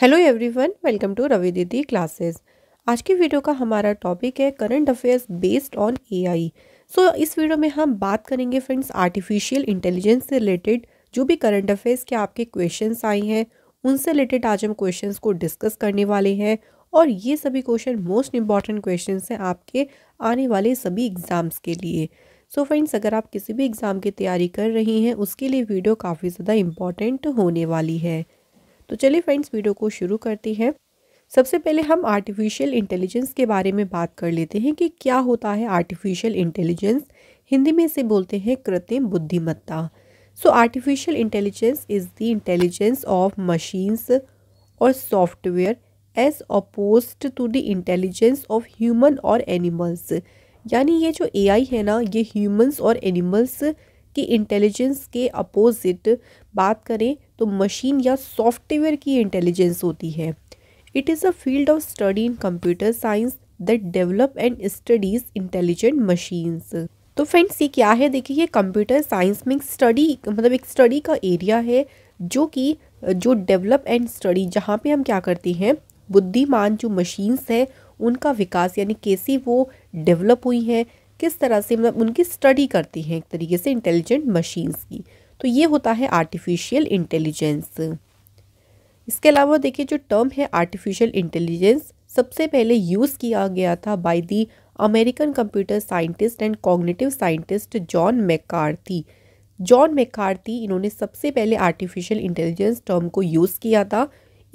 Hello everyone welcome to Ravi Didi classes आज की video का हमारा टॉपिक है current affairs based on AI so इस वीडियो में हम बात करेंगे फ्रेंड्स आर्टिफिशियल इंटेलिजेंस से रिलेटेड जो भी करंट अफेयर्स के आपके क्वेश्चंस आए हैं उनसे रिलेटेड आज हम क्वेश्चंस को डिस्कस करने वाले हैं और ये सभी क्वेश्चन मोस्ट इंपॉर्टेंट क्वेश्चन हैं आपके आने वाले सभी एग्ज़ाम्स के लिए सो so फ्रेंड्स अगर आप किसी भी एग्ज़ाम की तैयारी कर रही हैं उसके लिए वीडियो काफ़ी ज़्यादा इम्पॉर्टेंट होने वाली है तो चलिए फ्रेंड्स वीडियो को शुरू करते हैं सबसे पहले हम आर्टिफिशियल इंटेलिजेंस के बारे में बात कर लेते हैं कि क्या होता है आर्टिफिशियल इंटेलिजेंस हिंदी में इसे बोलते हैं कृत्रिम बुद्धिमत्ता so artificial intelligence is the intelligence of machines और software as opposed to the intelligence of human और एनिमल्स यानी ये जो आई है ना ये ह्यूमन्स और एनिमल्स की इंटेलिजेंस के अपोजिट बात करें तो मशीन या सॉफ्टवेयर की इंटेलिजेंस होती है it is a field of study in computer science that develop and studies intelligent machines तो फ्रेंड्स ये क्या है देखिए ये कंप्यूटर साइंस में स्टडी मतलब एक स्टडी का एरिया है जो कि जो डेवलप एंड स्टडी जहाँ पे हम क्या करते हैं बुद्धिमान जो मशीन्स हैं उनका विकास यानी कैसे वो डेवलप हुई हैं किस तरह से मतलब उनकी स्टडी करती हैं एक तरीके से इंटेलिजेंट मशीन्स की तो ये होता है आर्टिफिशियल इंटेलिजेंस इसके अलावा देखिए जो टर्म है आर्टिफिशियल इंटेलिजेंस सबसे पहले यूज़ किया गया था by the American computer scientist and cognitive scientist John McCarthy John McCarthy इन्होंने सबसे पहले आर्टिफिशियल इंटेलिजेंस टर्म को यूज़ किया था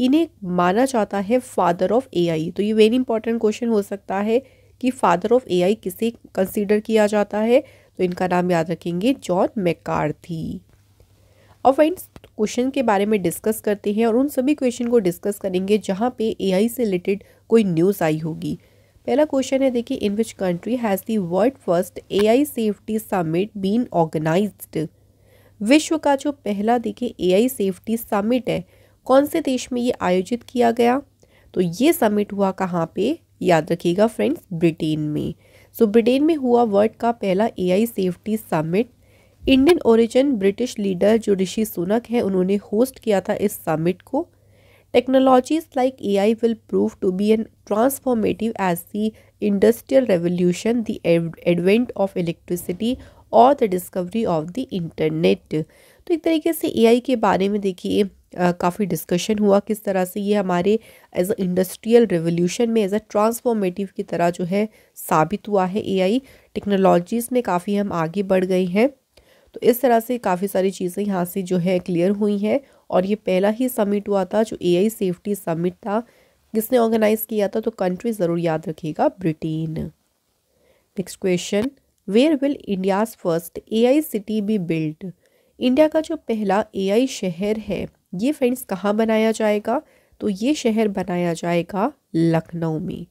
इन्हें माना जाता है फादर ऑफ एआई तो ये वेरी इंपॉर्टेंट क्वेश्चन हो सकता है कि फादर ऑफ एआई किसे कंसीडर किया जाता है तो इनका नाम याद रखेंगे जॉन मैकार्थी और फ्रेंड्स क्वेश्चन के बारे में डिस्कस करते हैं और उन सभी क्वेश्चन को डिस्कस करेंगे जहाँ पे एआई से रिलेटेड कोई न्यूज़ आई होगी पहला क्वेश्चन है देखिए in which country has the world first A safety summit been organised विश्व का जो पहला देखिए ए सेफ्टी समिट है कौन से देश में ये आयोजित किया गया तो ये समिट हुआ कहाँ पे याद रखिएगा फ्रेंड्स ब्रिटेन में सो so, ब्रिटेन में हुआ वर्ल्ड का पहला A safety summit Indian origin British leader जो ऋषि सुनक है उन्होंने होस्ट किया था इस समिट को technologies like A I will prove to be an transformative as the industrial revolution the advent of electricity और the discovery of the internet तो एक तरीके से ए आई के बारे में देखिए काफ़ी डिस्कशन हुआ किस तरह से ये हमारे एज अ इंडस्ट्रियल रेवोल्यूशन में एज अ ट्रांसफॉर्मेटिव की तरह जो है साबित हुआ है ए आई टेक्नोलॉजीज़ में काफ़ी हम आगे बढ़ गए हैं तो इस तरह से काफ़ी सारी चीज़ें यहाँ से जो है क्लियर हुई हैं और ये पहला ही समिट हुआ था जो एआई सेफ्टी समिट था किसने ऑर्गेनाइज किया था तो कंट्री ज़रूर याद रखिएगा Britain next question where will India's first AI city be built India का जो पहला आई शहर है ये फ्रेंड्स कहाँ बनाया जाएगा तो ये शहर बनाया जाएगा लखनऊ में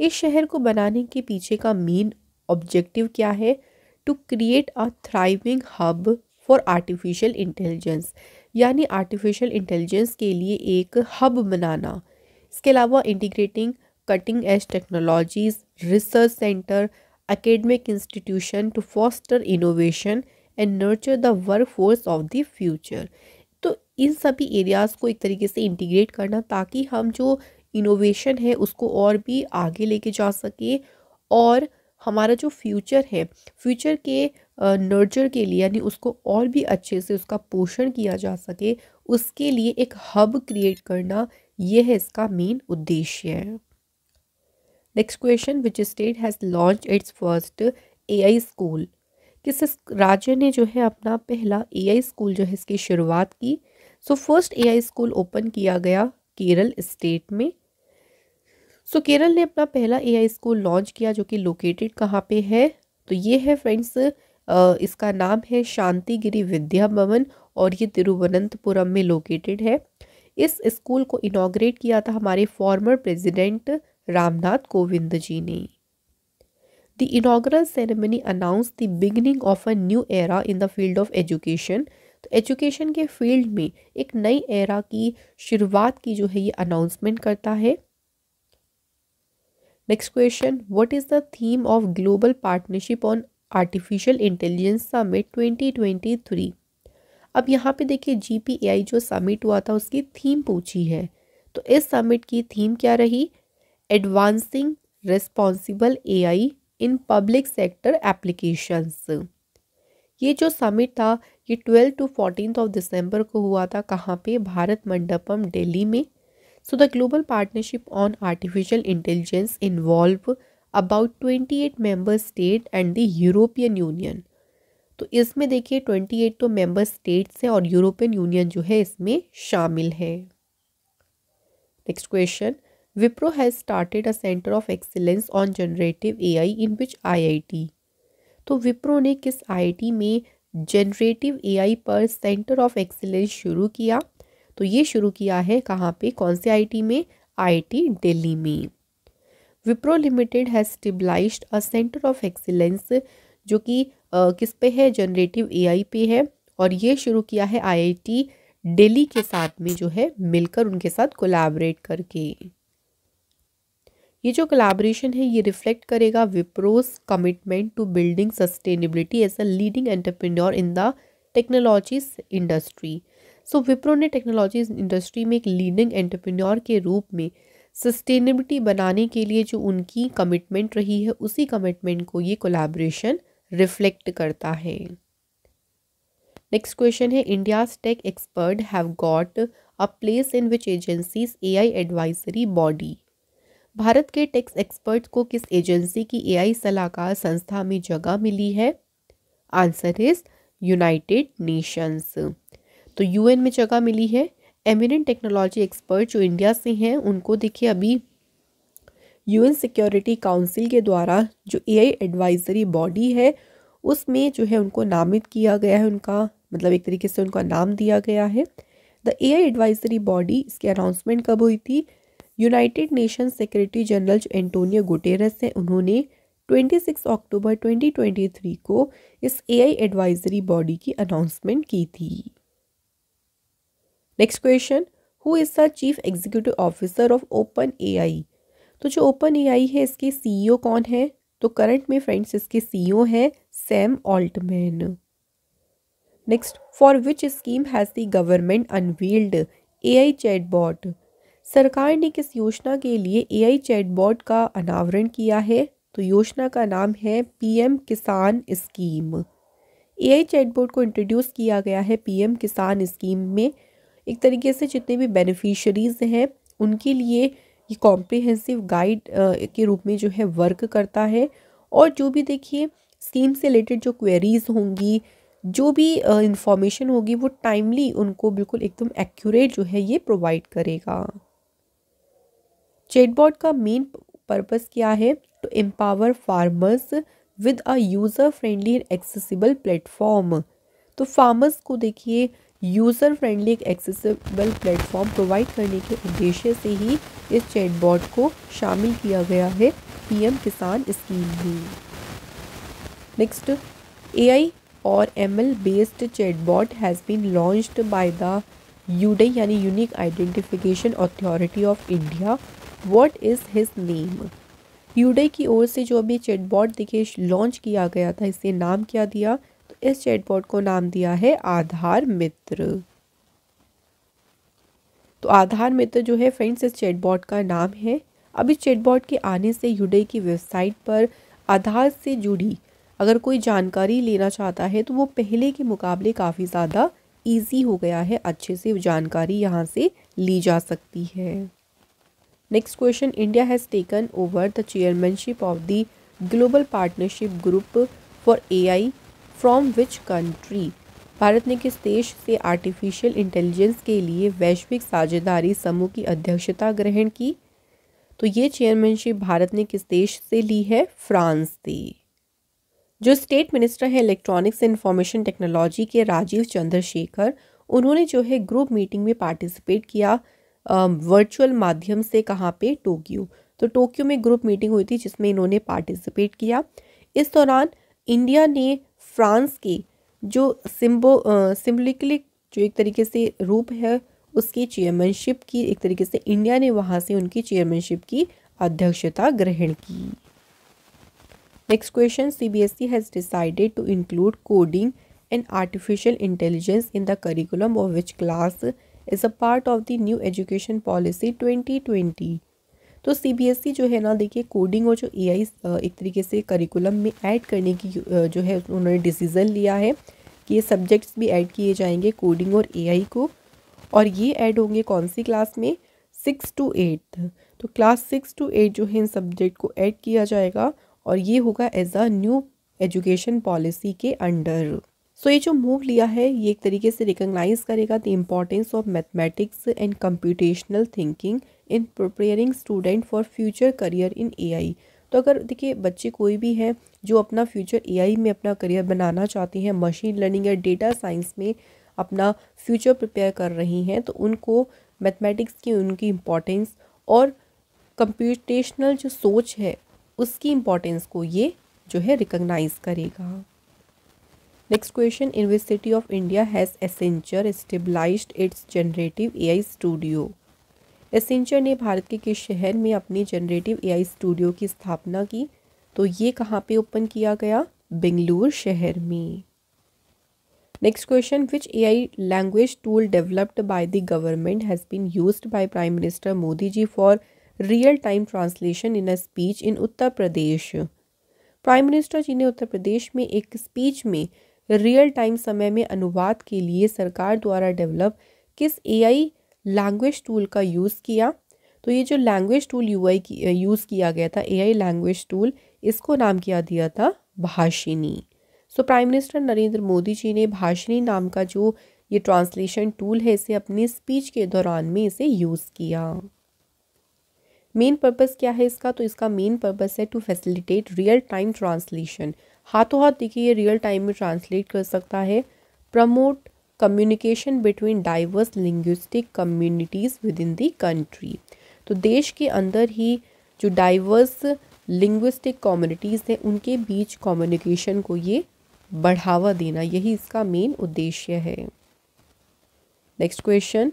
इस शहर को बनाने के पीछे का मेन ऑब्जेक्टिव क्या है to create a thriving hub for artificial intelligence यानी आर्टिफिशियल इंटेलिजेंस के लिए एक हब बनाना इसके अलावा integrating cutting edge technologies research centre academic institution to foster innovation and nurture the workforce of the future तो इन सभी एरियाज़ को एक तरीके से इंटीग्रेट करना ताकि हम जो इनोवेशन है उसको और भी आगे लेके जा सके और हमारा जो फ्यूचर है फ्यूचर के नर्चर के लिए यानी उसको और भी अच्छे से उसका पोषण किया जा सके उसके लिए एक हब क्रिएट करना ये है इसका मेन उद्देश्य है next question which state has launch its first AI school किस राज्य ने जो है अपना पहला एआई स्कूल जो है इसकी शुरुआत की so first AI school open किया गया केरल स्टेट में सो so, केरल ने अपना पहला एआई स्कूल लॉन्च किया जो कि लोकेटेड कहाँ पे है तो ये है फ्रेंड्स इसका नाम है शांतिगिरी विद्या भवन और ये तिरुवनंतपुरम में लोकेटेड है इस स्कूल को इनाग्रेट किया था हमारे फॉर्मर प्रेसिडेंट रामनाथ कोविंद जी ने the inaugural ceremony announce the beginning of a new era in the field of education तो एजुकेशन के फील्ड में एक नई एरा की शुरुआत की जो है ये अनाउंसमेंट करता है next question what is the theme of global partnership on artificial intelligence summit 2023 अब यहाँ पे देखिए जीपीएआई जो समिट हुआ था उसकी थीम पूछी है तो इस समिट की थीम क्या रही advancing responsible AI in public sector applications ये जो समिट था ये twelfth to fourteen of December को हुआ था कहाँ पे भारत मंडपम दिल्ली में So the global partnership on artificial intelligence involve about 28 member state and the European Union तो इसमें देखिए 28 तो मेंबर स्टेट्स हैं और यूरोपियन यूनियन जो है इसमें शामिल है next question Wipro has started a centre of excellence on generative AI in which IIT तो विप्रो ने किस आईआईटी में जनरेटिव एआई पर सेंटर ऑफ एक्सीलेंस शुरू किया तो ये शुरू किया है कहाँ पे कौन से आईटी में आईटी दिल्ली में Wipro limited has stabilize a centre of excellence जो कि किस पे है जनरेटिव एआई पे है और ये शुरू किया है आईआईटी दिल्ली के साथ में जो है मिलकर उनके साथ कोलाबरेट करके ये जो कोलैबोरेशन है ये रिफ्लेक्ट करेगा Wipro's commitment to building sustainability as a leading entrepreneur in the technologies industry so so, Wipro ने टेक्नोलॉजी इंडस्ट्री में एक लीडिंग एंटरप्रेन्योर के रूप में सस्टेनेबिलिटी बनाने के लिए जो उनकी कमिटमेंट रही है उसी कमिटमेंट को ये कोलैबोरेशन रिफ्लेक्ट करता है नेक्स्ट क्वेश्चन है India's tech expert have got a place in which agencies AI advisory body Bharat के टेक्स एक्सपर्ट को किस एजेंसी की ए सलाहकार संस्था में जगह मिली है आंसर इज यूनाइटेड नेशंस तो यूएन में जगह मिली है एमिनेंट टेक्नोलॉजी एक्सपर्ट जो इंडिया से हैं उनको देखिए अभी यूएन सिक्योरिटी काउंसिल के द्वारा जो एआई एडवाइजरी बॉडी है उसमें जो है उनको नामित किया गया है उनका मतलब एक तरीके से उनका नाम दिया गया है द आई एडवाइजरी बॉडी इसकी अनाउंसमेंट कब हुई थी यूनाइटेड नेशन सेक्रेटरी जनरल जो एंटोनियो गुटेरस हैं उन्होंने 26 अक्टूबर 2023 को इस एआई एडवाइजरी बॉडी की अनाउंसमेंट की थी next question who is the chief executive officer of open AI तो जो ओपन आई है इसके सीईओ कौन है तो करंट में फ्रेंड्स इसके सीईओ हैं Sam Altman next for which scheme has the government unveiled AI chatbot सरकार ने किस योजना के लिए चैट चैटबॉट का अनावरण किया है तो योजना का नाम है PM Kisan scheme chat chatbot को इंट्रोड्यूस किया गया है पीएम किसान स्कीम में एक तरीके से जितने भी बेनिफिशरीज़ हैं उनके लिए ये कॉम्प्रिहेंसिव गाइड के रूप में जो है वर्क करता है और जो भी देखिए स्कीम से रिलेटेड जो क्वेरीज़ होंगी जो भी इंफॉर्मेशन होगी वो टाइमली उनको बिल्कुल एकदम एक्यूरेट जो है ये प्रोवाइड करेगा चेटबॉट का मेन पर्पस क्या है to empower farmers with a user friendly and accessible platform तो फार्मर्स को देखिए यूज़र फ्रेंडली एक एक्सेसिबल प्लेटफॉर्म प्रोवाइड करने के उद्देश्य से ही इस चैटबॉट को शामिल किया गया है पीएम किसान स्कीम में नेक्स्ट एआई और ML based chatbot has been launched by the UIDAI यानी unique identification authority of India what is his name UIDAI की ओर से जो अभी चैटबॉट देखिए लॉन्च किया गया था इसे नाम क्या दिया इस चैटबॉट को नाम दिया है आधार मित्र तो आधार मित्र जो है फ्रेंड्स इस चैटबॉट का नाम है अब इस चैटबॉट के आने से यूडे की वेबसाइट पर आधार से जुड़ी अगर कोई जानकारी लेना चाहता है तो वो पहले के मुकाबले काफ़ी ज़्यादा ईजी हो गया है अच्छे से जानकारी यहाँ से ली जा सकती है next question India has taken over the chairmanship of the global partnership group for AI from which country Bharat ने किस देश से आर्टिफिशियल इंटेलिजेंस के लिए वैश्विक साझेदारी समूह की अध्यक्षता ग्रहण की तो ये चेयरमैनशिप भारत ने किस देश से ली है फ्रांस से जो स्टेट मिनिस्टर हैं इलेक्ट्रॉनिक्स एंड इन्फॉर्मेशन टेक्नोलॉजी के राजीव चंद्रशेखर उन्होंने जो है ग्रुप मीटिंग में पार्टिसिपेट किया वर्चुअल माध्यम से कहाँ पे टोक्यो तो टोक्यो में ग्रुप मीटिंग हुई थी जिसमें इन्होंने पार्टिसिपेट किया इस दौरान इंडिया ने फ्रांस की जो सिम्बो सिम्बलिकली जो एक तरीके से रूप है उसकी चेयरमैनशिप की एक तरीके से इंडिया ने वहाँ से उनकी चेयरमैनशिप की अध्यक्षता ग्रहण की next question C B S E has decided to include coding and artificial intelligence in the curriculum of which class is a part of the new education policy twenty twenty तो CBSE e जो है ना देखिए coding और जो AI एक तरीके से करिकुलम में ऐड करने की जो है उन्होंने डिसीज़न लिया है कि ये सब्जेक्ट्स भी ऐड किए जाएंगे कोडिंग और एआई को और ये ऐड होंगे कौन सी क्लास में सिक्स टू एट तो क्लास सिक्स टू एट जो है इन सब्जेक्ट को ऐड किया जाएगा और ये होगा as a new education policy के अंडर सो ये जो मूव लिया है ये एक तरीके से रिकगनाइज़ करेगा the importance of mathematics and computational thinking in preparing student for future career in AI तो अगर देखिए बच्चे कोई भी हैं जो अपना फ्यूचर एआई में अपना करियर बनाना चाहते हैं मशीन लर्निंग या डेटा साइंस में अपना फ्यूचर प्रिपेयर कर रही हैं तो उनको मैथमेटिक्स की उनकी इम्पॉर्टेंस और कंप्यूटेशनल जो सोच है उसकी इम्पॉर्टेंस को ये जो है रिकग्नाइज करेगा Next question, University of India has Accenture established its generative AI studio Accenture ने भारत के किस शहर में अपनी जनरेटिव एआई स्टूडियो की स्थापना की तो ये कहाँ पे ओपन किया गया बेंगलुर शहर में next question which AI language tool developed by the government has been use by prime minister Modi ji for real time translation in a speech in Uttar Pradesh prime minister ji ने उत्तर प्रदेश में एक स्पीच में रियल टाइम समय में अनुवाद के लिए सरकार द्वारा डेवलप किस एआई लैंग्वेज टूल का यूज़ किया तो ये जो लैंग्वेज टूल यूआई की यूज़ किया गया था एआई लैंग्वेज टूल इसको नाम किया दिया था Bhashini so prime minister Narendra Modi ji ने भाषिनी नाम का जो ये ट्रांसलेशन टूल है इसे अपनी स्पीच के दौरान में इसे यूज़ किया मेन पर्पज़ क्या है इसका तो इसका मेन पर्पज़ है to facilitate real time translation हाथों हाथ देखिए ये रियल टाइम में ट्रांसलेट कर सकता है promote communication between diverse linguistic communities within the country तो देश के अंदर ही जो डाइवर्स लिंग्विस्टिक कम्युनिटीज़ हैं उनके बीच कम्युनिकेशन को ये बढ़ावा देना यही इसका मेन उद्देश्य है next question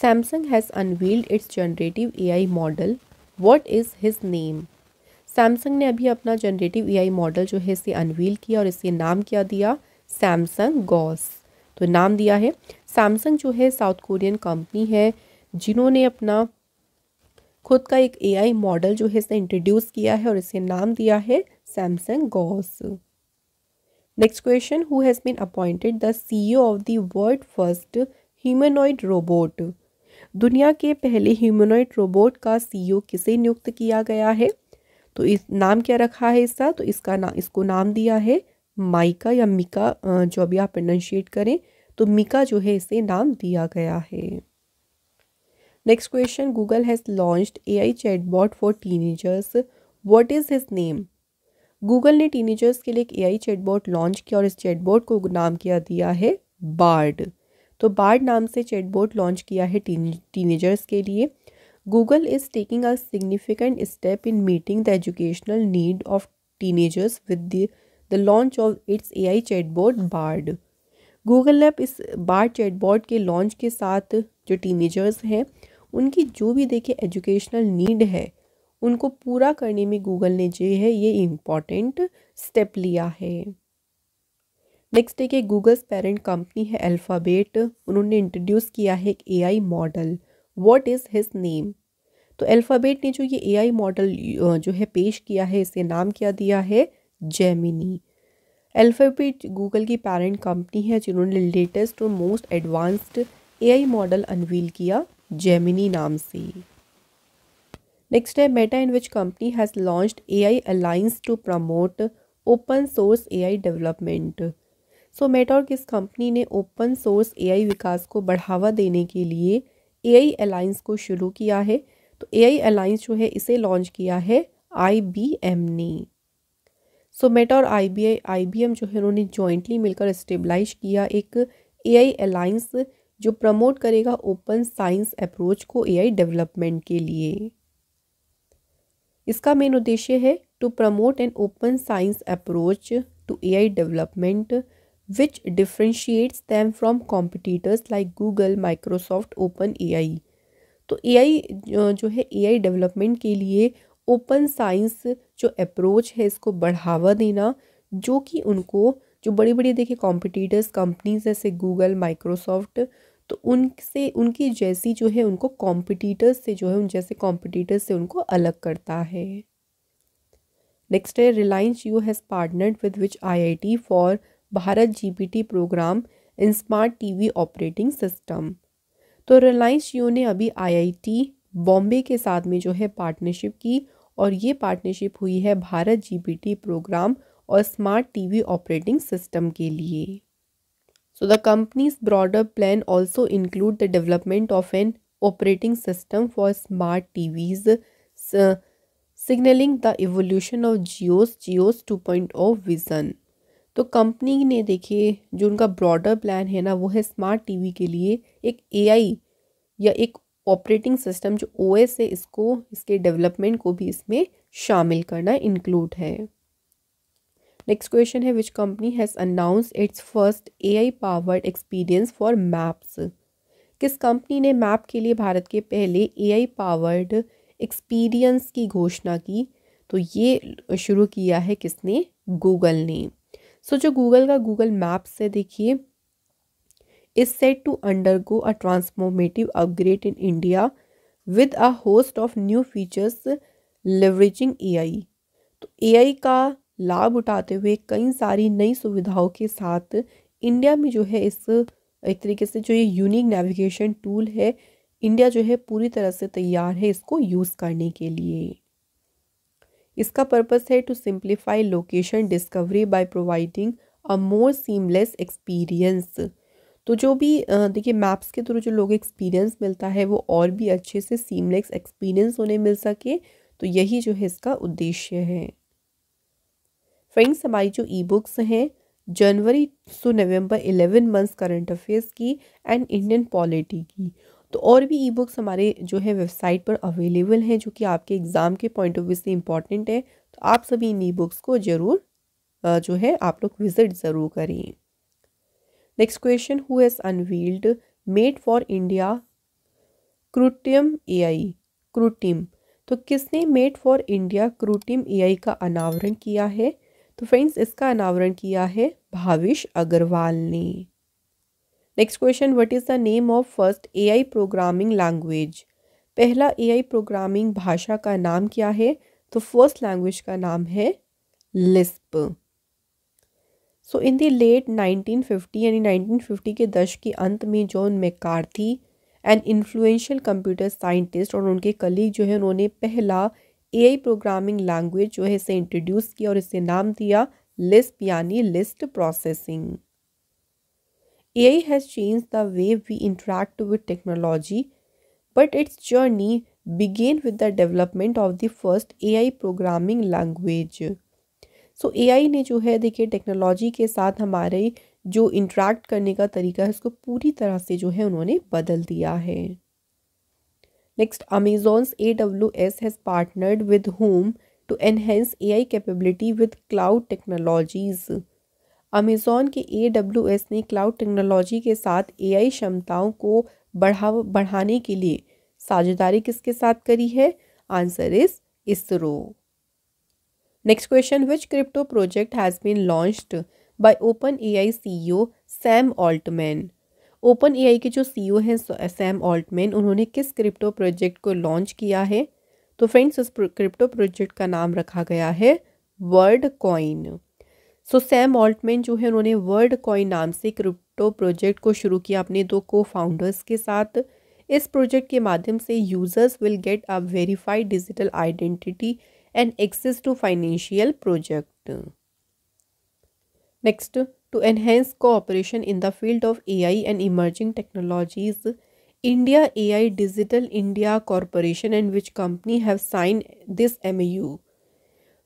Samsung has unveiled its generative AI model what is his name Samsung ने अभी अपना जनरेटिव ए मॉडल जो है इसे अनवील किया और इसे नाम क्या दिया सैमसंग गॉस तो नाम दिया है सैमसंग जो है साउथ कोरियन कंपनी है जिन्होंने अपना खुद का एक एआई मॉडल जो है इसे इंट्रोड्यूस किया है और इसे नाम दिया है Samsung Gauss next question who has been appointed the CEO of the world first humanoid robot दुनिया के पहले ह्यूमनॉइड रोबोट का सीईओ e किसे नियुक्त किया गया है तो इस नाम क्या रखा है इसका तो इसका ना इसको नाम दिया है माइका या मिका जो अभी आप प्रोनाशिएट करें तो मिका जो है इसे नाम दिया गया है next question Google has launch I AI chatbot for teenagers what is his name Google ने टीनेजर्स के लिए एक ए एआई चैटबॉट लॉन्च किया और इस चैटबॉट को नाम किया दिया है बार्ड तो बार्ड नाम से चैटबॉट लॉन्च किया है टीनेजर्स के लिए Google is taking a significant step in meeting the educational need of teenagers with the, the launch of its AI chatbot Bard. google ने is bard chatbot के launch के साथ जो teenagers हैं उनकी जो भी देखिए educational need है उनको पूरा करने में google ने जो है ये important step लिया है नेक्स्ट एक गूगल्स पेरेंट कंपनी है अल्फ़ाबेट उन्होंने इंट्रोड्यूस किया है एक AI model what is his name तो अल्फ़ाबेट ने जो ये ए आई मॉडल जो है पेश किया है इसे नाम क्या दिया है जेमिनी अल्फ़ाबेट गूगल की पेरेंट कंपनी है जिन्होंने लेटेस्ट और most advanced AI model unveil किया जेमिनी नाम से नेक्स्ट है Meta in which company has launch AI alliance to promote open source AI development so Meta और किस कंपनी ने ओपन सोर्स ए आई विकास को बढ़ावा देने के लिए ए आई को शुरू किया है तो ए आई जो है इसे लॉन्च किया है आई बी एम ने सो मेटा और I B I I B M जो है उन्होंने जॉइंटली मिलकर स्टेबलाइज किया एक ए आई जो प्रमोट करेगा ओपन साइंस अप्रोच को ए आई डेवलपमेंट के लिए इसका मेन उद्देश्य है to promote an open science approach to AI development which differentiates them from competitors like Google, Microsoft, OpenAI. तो ए आई जो है ए आई डेवलपमेंट के लिए ओपन साइंस जो अप्रोच है इसको बढ़ावा देना जो कि उनको जो बड़ी बड़ी देखिए कॉम्पिटिटर्स कंपनीज जैसे गूगल माइक्रोसॉफ्ट तो उनसे उनकी जैसी जो है उनको कॉम्पिटिटर्स से जो है उन जैसे कॉम्पिटिटर्स से उनको अलग करता है नेक्स्ट है रिलायंस यू हैज़ पार्टनर्ड विद विच टी for Bharat GPT program in smart TV operating system तो रिलायंस जियो ने अभी आईआईटी बॉम्बे के साथ में जो है पार्टनरशिप की और ये पार्टनरशिप हुई है भारत जीपीटी प्रोग्राम और स्मार्ट टीवी ऑपरेटिंग सिस्टम के लिए so the companies broader plan also include the development of an operating system for smart TVs signaling the evolution of JioOS JioOS two point of vision तो company ने देखिए जो उनका broader plan है ना वो है स्मार्ट टीवी के लिए एक एआई या एक ऑपरेटिंग सिस्टम जो ओएस है इसको इसके डेवलपमेंट को भी इसमें शामिल करना इंक्लूड है नेक्स्ट क्वेश्चन है which company has announce its first AI powered experience for maps किस कंपनी ने मैप के लिए भारत के पहले एआई पावर्ड एक्सपीरियंस की घोषणा की तो ये शुरू किया है किसने गूगल ने सो जो गूगल का गूगल मैप्स है देखिए is set to undergo a transformative upgrade in India with a host of new features leveraging AI तो आई का लाभ उठाते हुए कई सारी नई सुविधाओं के साथ इंडिया में जो है इस एक तरीके से जो ये यूनिक नेविगेशन टूल है इंडिया जो है पूरी तरह से तैयार है इसको यूज़ करने के लिए इसका पर्पस है to simplify location discovery by providing a more seamless experience तो जो भी देखिए मैप्स के थ्रू जो लोग एक्सपीरियंस मिलता है वो और भी अच्छे से सीमलेस एक्सपीरियंस उन्हें मिल सके तो यही जो है इसका उद्देश्य है फ्रेंड्स हमारी जो ई बुक्स हैं January to November eleven months current affairs की एंड इंडियन पॉलिटी की तो और भी ई बुक्स हमारे जो है वेबसाइट पर अवेलेबल हैं जो कि आपके एग्ज़ाम के पॉइंट ऑफ व्यू से इम्पॉर्टेंट है तो आप सभी इन ई बुक्स को ज़रूर जो है आप लोग विज़िट ज़रूर करें next question who has unveiled made for India Krutrim AI Krutrim तो किसने made for India Krutrim AI का अनावरण किया है तो फ्रेंड्स इसका अनावरण किया है भाविश अग्रवाल ने next question what is the name of first AI programming language पहला एआई प्रोग्रामिंग भाषा का नाम क्या है तो फर्स्ट लैंग्वेज का नाम है लिस्प सो इन दी लेट 1950 यानी 1950 के दशक के अंत में John McCarthy and influential computer scientist और उनके कलीग जो है उन्होंने पहला एआई प्रोग्रामिंग लैंग्वेज जो है इसे इंट्रोड्यूस किया और इसे नाम दिया लिस्प यानी list processing AI has changed the way we interact with technology, but its journey began with the development of the first AI programming language. So so, AI ने जो है देखिए टेक्नोलॉजी के साथ हमारे जो इंटरेक्ट करने का तरीका है उसको पूरी तरह से जो है उन्होंने बदल दिया है next Amazon's A W S has partnered with home to enhance AI capability with cloud technologies Amazon के ए ने क्लाउड टेक्नोलॉजी के साथ आई क्षमताओं को बढ़ावा बढ़ाने के लिए साझेदारी किसके साथ करी है answer is ISRO next question which crypto project has been launched by open सी CEO Sam Altman open AI के जो सीईओ e हैं सैम ऑल्टमैन उन्होंने किस क्रिप्टो प्रोजेक्ट को लॉन्च किया है तो फ्रेंड्स इस क्रिप्टो प्रोजेक्ट का नाम रखा गया है Worldcoin so Sam Altman जो है उन्होंने वर्ल्ड कॉइन नाम से क्रिप्टो प्रोजेक्ट को शुरू किया अपने दो को फाउंडर्स के साथ इस प्रोजेक्ट के माध्यम से users will get a verified digital identity and access to financial project next to enhance cooperation in the field of A I and emerging technologies India A I digital India corporation and which company have sign this MoU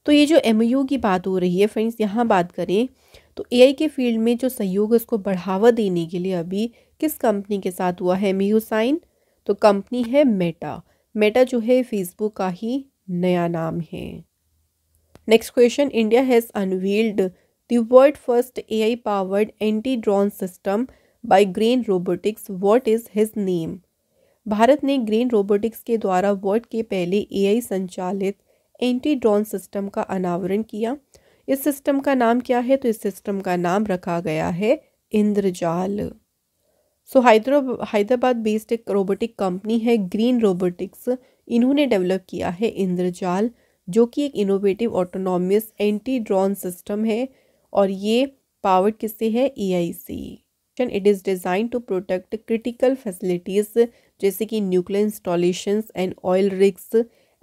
तो ये जो M की बात हो रही है friends यहाँ बात करें तो ए के फील्ड में जो सहयोग है उसको बढ़ावा देने के लिए अभी किस कंपनी के साथ हुआ है एम साइन तो कंपनी है मेटा मेटा जो है फेसबुक का ही नया नाम है next question India has unveiled the world first A I powered anti drone system by Green Robotics what is his name Bharat ने ग्रीन रोबोटिक्स के द्वारा वर्ल्ड के पहले एआई संचालित एंटी ड्रोन सिस्टम का अनावरण किया इस सिस्टम का नाम क्या है तो इस सिस्टम का नाम रखा गया है इंद्रजाल सो हैदरा हैदराबाद बेस्ड एक रोबोटिक कंपनी है ग्रीन रोबोटिक्स इन्होंने डेवलप किया है इंद्रजाल जो कि एक innovative autonomous anti drone system है और ये पावर्ड किससे है EIC I C it is design to protect critical facilities जैसे कि nuclear installations and oil rigs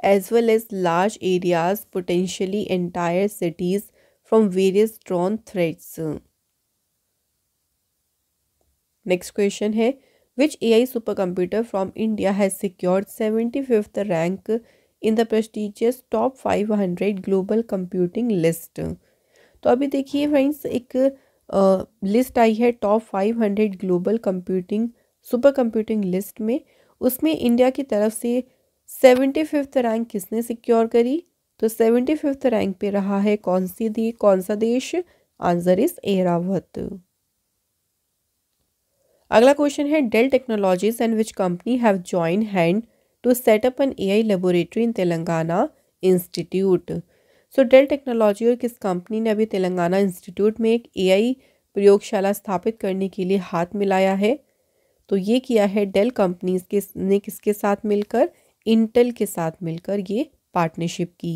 as well as large areas, potentially entire cities, from various drone threats. Next question है Which AI supercomputer from India has secured 75th rank in the prestigious top 500 global computing list? तो अभी देखिए friends एक list आई है top 500 global computing super computing list में उसमें India की तरफ से सेवेंटी फिफ्थ रैंक किसने सिक्योर करी तो सेवेंटी फिफ्थ रैंक पे रहा है कौन सी दी कौन सा देश आंसर इज एरावत अगला क्वेश्चन है Dell technologies and which company have join hand to setup an AI laboratory in Telangana institute so Dell technology और किस कंपनी ने अभी तेलंगाना इंस्टीट्यूट में एक एआई प्रयोगशाला स्थापित करने के लिए हाथ मिलाया है तो ये किया है डेल कंपनीज के ने किसके साथ मिलकर इंटेल के साथ मिलकर ये पार्टनरशिप की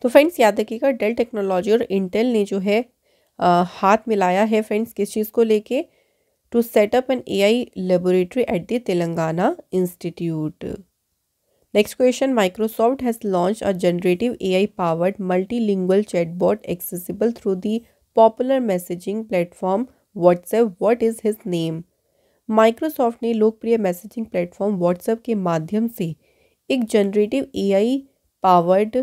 तो फ्रेंड्स याद रखिएगा डेल टेक्नोलॉजी और इंटेल ने जो है आ, हाथ मिलाया है फ्रेंड्स किस चीज़ को लेके to setup an AI laboratory at the Telangana institute next question Microsoft has launch a generative AI powered multilingual chatbot accessible through the popular messaging platform WhatsApp what is his name Microsoft ने लोकप्रिय messaging platform WhatsApp के माध्यम से एक generative AI powered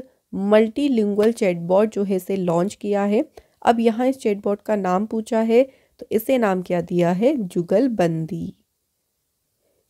multilingual chatbot जो है इसे launch किया है अब यहाँ इस चैटबॉट का नाम पूछा है तो इसे नाम क्या दिया है जुगल बंदी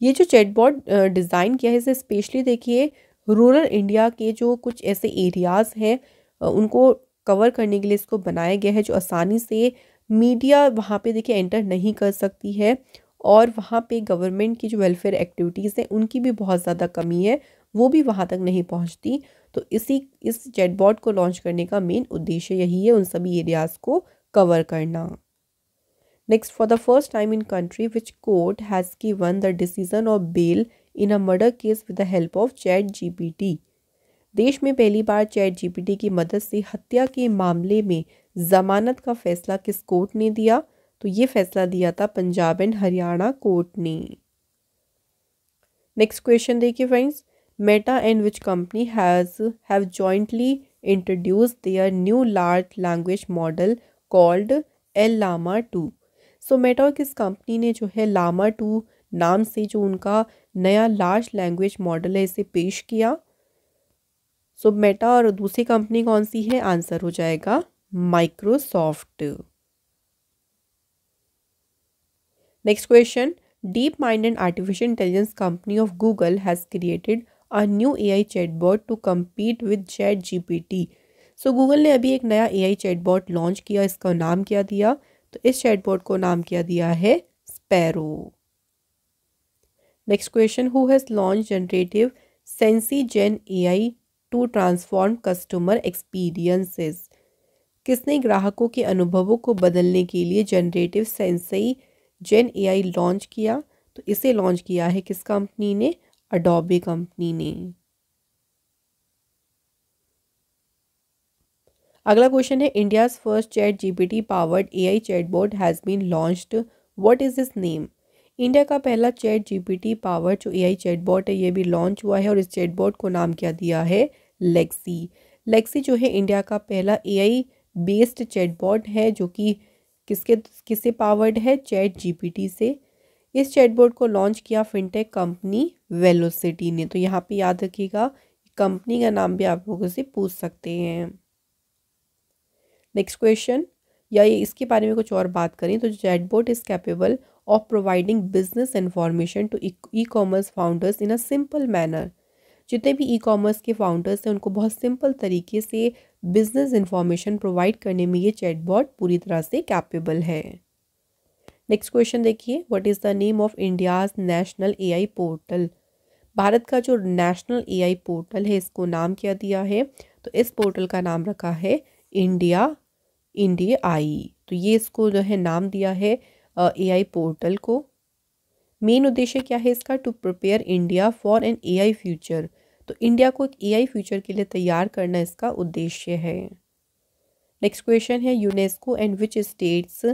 ये जो चैटबॉट डिज़ाइन किया है इसे स्पेशली देखिए रूरल इंडिया के जो कुछ ऐसे एरियाज़ हैं उनको कवर करने के लिए इसको बनाया गया है जो आसानी से मीडिया वहाँ पे देखिए एंटर नहीं कर सकती है और वहाँ पे गवर्नमेंट की जो वेलफेयर एक्टिविटीज़ हैं उनकी भी बहुत ज़्यादा कमी है वो भी वहाँ तक नहीं पहुँचती तो इसी इस चैटबॉट को लॉन्च करने का मेन उद्देश्य यही है उन सभी एरियाज़ को कवर करना next for the first time in country which court has won the decision of bail in a murder case with the help of chat G देश में पहली बार चैट जीपीटी की मदद से हत्या के मामले में जमानत का फैसला किस कोर्ट ने दिया तो ये फैसला दिया था पंजाब एंड हरियाणा कोर्ट ने नेक्स्ट क्वेश्चन देखिए friends Meta and which company has have jointly introduce their new large language model called L llama two so Meta और किस कंपनी ने जो है लामा टू नाम से जो उनका नया लार्ज लैंग्वेज मॉडल है इसे पेश किया सो so, मेटा और दूसरी कंपनी कौन सी है आंसर हो जाएगा Microsoft next question deep Next question DeepMind and artificial intelligence company of Google has created a new AI chatbot to compete with ChatGPT. So Google ने अभी एक नया ए एआई चैटबॉट लॉन्च किया इसका नाम क्या दिया तो इस चैटबॉट को नाम क्या दिया है Sparrow next question who has launch generative Sensei Gen A I to transform customer experiences किसने ग्राहकों के अनुभवों को बदलने के लिए generative Sensei Gen AI launch किया तो इसे लॉन्च किया है किस कंपनी ने अडोबे कंपनी ने अगला क्वेश्चन है India's first chat GPT powered AI chatbot has been launched what is this name India का पहला चैट जीपीटी पावर्ड जो एआई बोर्ड है ये भी लॉन्च हुआ है और इस बोर्ड को नाम क्या दिया है लेक्सी लेक्सी जो है इंडिया का पहला एआई बेस्ड बोर्ड है जो कि किसके किससे पावर्ड है चैट जीपीटी से इस चैटबोर्ड को लॉन्च किया फिनटेक कंपनी वेलोसिटी ने तो यहाँ पे याद रखिएगा कंपनी का नाम भी आप लोगों से पूछ सकते हैं नेक्स्ट क्वेश्चन या ये इसके बारे में कुछ और बात करें तो board is capable of providing business information to e commerce founders in a simple manner जितने भी ई कॉमर्स के फाउंडर्स हैं उनको बहुत सिंपल तरीके से बिजनेस इन्फॉर्मेशन प्रोवाइड करने में ये चैटबॉट पूरी तरह से कैपेबल है नेक्स्ट क्वेश्चन देखिए what is the name of India's national AI portal Bharat का जो नेशनल एआई पोर्टल है इसको नाम क्या दिया है तो इस पोर्टल का नाम रखा है इंडिया इंडिया आई तो ये इसको जो है नाम दिया है ए आई पोर्टल को मेन उद्देश्य क्या है इसका to prepare India for an AI future तो इंडिया को एक एआई फ्यूचर के लिए तैयार करना इसका उद्देश्य है नेक्स्ट क्वेश्चन है UNESCO and which states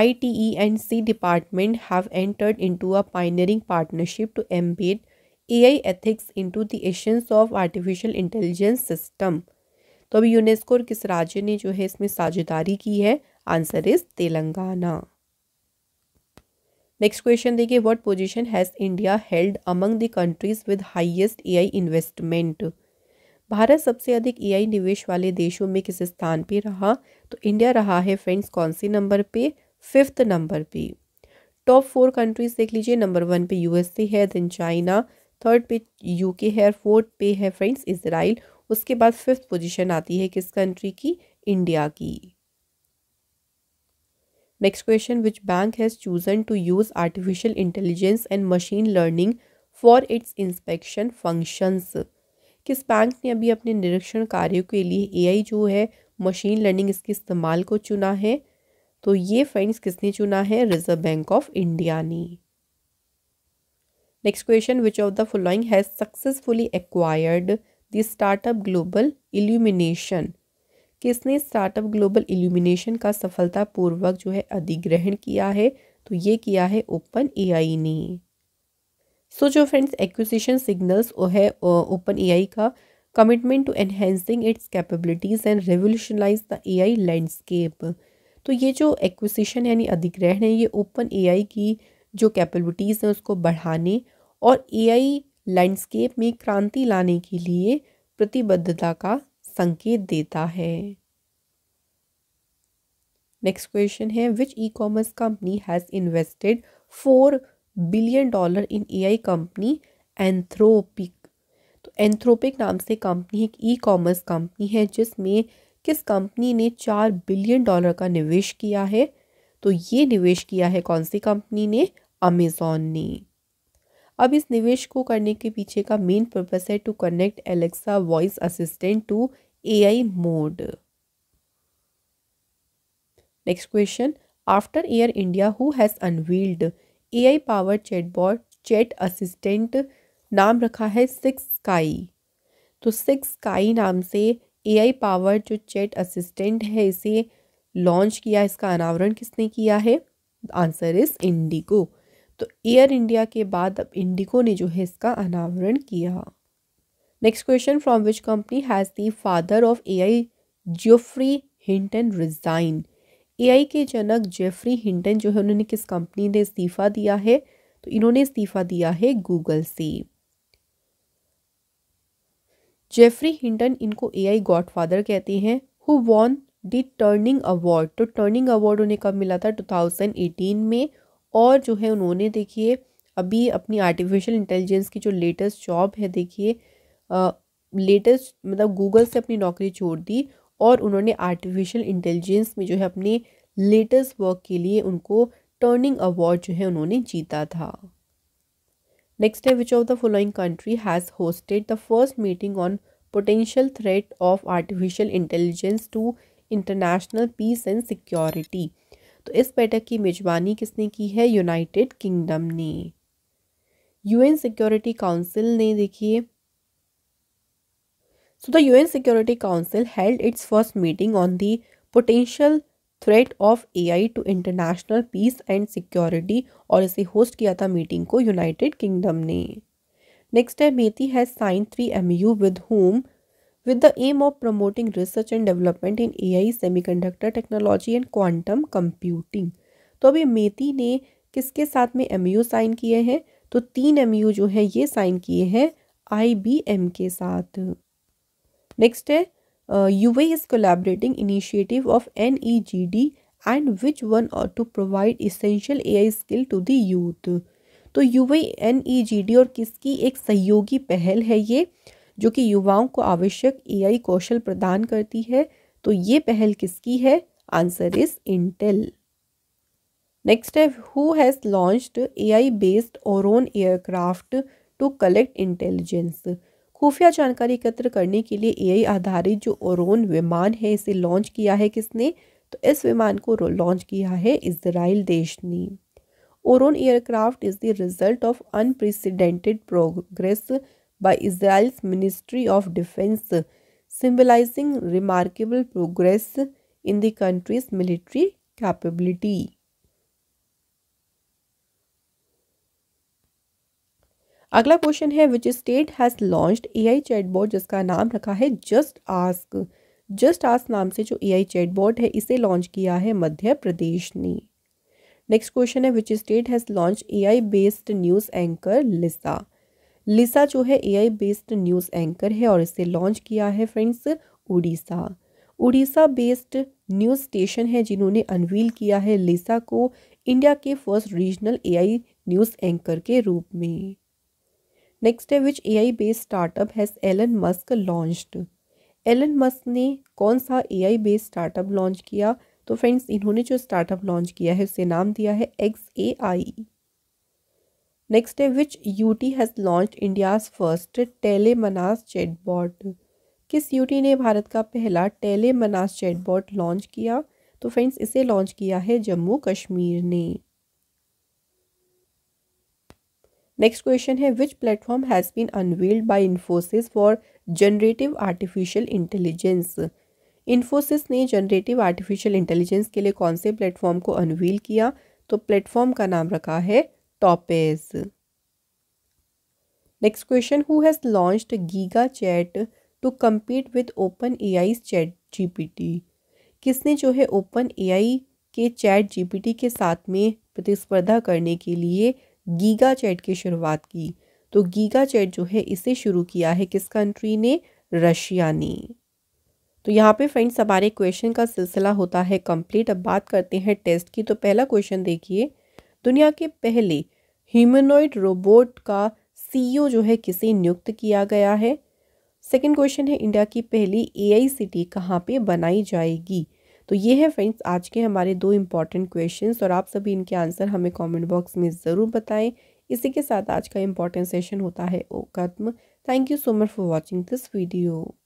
I T E and C department have entered into a pioneering partnership to embed AI ethics into the essence of artificial intelligence system तो अभी यूनेस्को और किस राज्य ने जो है इसमें साझेदारी की है answer is Telangana next question देखिए what position has India held among the countries with highest AI investment भारत सबसे अधिक एआई निवेश वाले देशों में किस स्थान पे रहा तो इंडिया रहा है फ्रेंड्स कौन सी नंबर पे फिफ्थ नंबर पे टॉप फोर कंट्रीज़ देख लीजिए नंबर वन पे यूएसए है देन चाइना थर्ड पे यूके है फोर्थ पे है फ्रेंड्स इसराइल उसके बाद फिफ्थ पोजिशन आती है किस कंट्री की इंडिया की next question which bank has chosen to use artificial intelligence and machine learning for its inspection functions किस बैंक ने अभी अपने निरीक्षण कार्यों के लिए एआई जो है मशीन लर्निंग इसके इस्तेमाल को चुना है तो ये फंड्स किसने चुना है रिजर्व बैंक ऑफ इंडिया ने next question which of the following has successfully acquired the startup Global Illumination किसने स्टार्टअप ग्लोबल इल्यूमिनेशन का सफलतापूर्वक जो है अधिग्रहण किया है तो ये किया है ओपन ए ने सो जो फ्रेंड्स एक्विजिशन सिग्नल्स वो है ओपन ए का commitment to enhancing its capabilities and revolutionise the A landscape तो ये जो एक्विजिशन यानी अधिग्रहण है ये ओपन ए की जो कैपेबिलिटीज़ हैं उसको बढ़ाने और ए लैंडस्केप में क्रांति लाने के लिए प्रतिबद्धता का संकेत देता है नेक्स्ट क्वेश्चन है which e commerce company has invested four billion dollar in AI company Anthropic तो एंथ्रोपिक नाम से कंपनी एक ई कॉमर्स कंपनी है जिसमें किस कंपनी ने चार बिलियन डॉलर का निवेश किया है तो ये निवेश किया है कौन सी कंपनी ने अमेज़ॉन ने अब इस निवेश को करने के पीछे का मेन पर्पस है to connect Alexa voice assistant to AI mode next question after Air India who has unveiled AI power chatbot chat assistant नाम रखा है सिक्स स्काई तो सिक्स स्काई नाम से एआई पावर जो चैट असिस्टेंट है इसे लॉन्च किया इसका अनावरण किसने किया है आंसर इज इंडिगो तो एयर इंडिया के बाद अब इंडिगो ने जो है इसका अनावरण किया next question from which company has the father of I Geoffrey Hinton resign I के जनक जेफ्री हिंटन जो है उन्होंने किस कंपनी ने इस्तीफ़ा दिया है तो इन्होंने इस्तीफ़ा दिया है गूगल से जेफ्री हिंटन इनको ए गॉड गॉडफादर कहते हैं who won the Turing award तो टर्निंग अवार्ड उन्हें कब मिला था 2018 में और जो है उन्होंने देखिए अभी अपनी आर्टिफिशियल इंटेलिजेंस की जो लेटेस्ट जॉब है देखिए लेटेस्ट मतलब गूगल से अपनी नौकरी छोड़ दी और उन्होंने आर्टिफिशियल इंटेलिजेंस में जो है अपने लेटेस्ट वर्क के लिए उनको टर्निंग अवार्ड जो है उन्होंने जीता था नेक्स्ट है which of the following country has hosted the first meeting on potential threat of artificial intelligence to international peace and security तो इस बैठक की मेजबानी किसने की है यूनाइटेड किंगडम ने यूएन सिक्योरिटी काउंसिल ने देखिए so the UN Security Council held its first meeting on the potential threat of AI to international peace and security और इसे होस्ट किया था मीटिंग को यूनाइटेड किंगडम ने नेक्स्ट है MeitY has sign three M U with home with the aim of promoting research and development in AI, semiconductor technology and quantum computing. तो अभी मेथी ने किसके साथ में एम साइन किए हैं तो तीन एम जो है ये साइन किए हैं आई बी एम के साथ नेक्स्ट है U A is collaborating initiative of N E G D and which one और to provide essential A I skill to the youth तो U A N E G D और किसकी एक सहयोगी पहल है ये जो कि युवाओं को आवश्यक एआई कौशल प्रदान करती है तो ये पहल किसकी है आंसर इज इंटेल नेक्स्ट है who has launched AI based और ओन एयरक्राफ्ट टू कलेक्ट इंटेलिजेंस खुफिया जानकारी एकत्र करने के लिए एआई आधारित जो ओरोन विमान है इसे लॉन्च किया है किसने तो इस विमान को लॉन्च किया है इसराइल देश ने Oron aircraft is the result of unprecedented progress by Israel's Ministry of Defense, symbolizing remarkable progress in the country's military capability. अगला क्वेश्चन है which state has launched AI chatbot जिसका नाम रखा है जस्ट आस्क जस्ट आस्क नाम से जो AI chatbot है इसे लॉन्च किया है मध्य प्रदेश ने नेक्स्ट क्वेश्चन है which state has launch AI based news anchor Lisa Lisa जो है एआई बेस्ड न्यूज़ एंकर है और इसे लॉन्च किया है friends Odisha Odisha based news station है जिन्होंने अनवील किया है लिसा को इंडिया के first regional AI news anchor के रूप में नेक्स्ट है which AI based startup has Elon Musk launched Elon Musk ने कौन सा एआई बेस्ड स्टार्टअप लॉन्च किया तो फ्रेंड्स इन्होंने जो स्टार्टअप लॉन्च किया है उसे नाम दिया है एक्स ए आई नेक्स्ट है which UT has launched Tele Manas chat chatbot? किस यूटी ने भारत का पहला टेले मनास चैटबॉट लॉन्च किया तो फ्रेंड्स इसे लॉन्च किया है जम्मू कश्मीर ने नेक्स्ट क्वेश्चन है which platform has been unveiled by Infosys for generative artificial intelligence Infosys ने जनरेटिव आर्टिफिशियल इंटेलिजेंस के लिए कौन से प्लेटफॉर्म को अनवील किया तो प्लेटफॉर्म का नाम रखा है topics next question Giga chat to compete with open A I chat ai's chat gpt किसने जो है ओपन आई के चैट जीपीटी के साथ में प्रतिस्पर्धा करने के लिए गीगा चैट की शुरुआत की तो गीगा चैट जो है इसे शुरू किया है किस कंट्री ने रशिया ने तो यहाँ पे फ्रेंड्स हमारे क्वेश्चन का सिलसिला होता है कंप्लीट अब बात करते हैं टेस्ट की तो पहला क्वेश्चन देखिए दुनिया के पहले ह्यूमनॉइड रोबोट का सीईओ e जो है किसे नियुक्त किया गया है सेकंड क्वेश्चन है इंडिया की पहली एआई सिटी कहाँ पे बनाई जाएगी तो ये है फ्रेंड्स आज के हमारे दो इम्पॉर्टेंट क्वेश्चंस और आप सभी इनके आंसर हमें कमेंट बॉक्स में ज़रूर बताएं इसी के साथ आज का इम्पॉर्टेंट सेशन होता है ओ कदम thank you so much for watching this video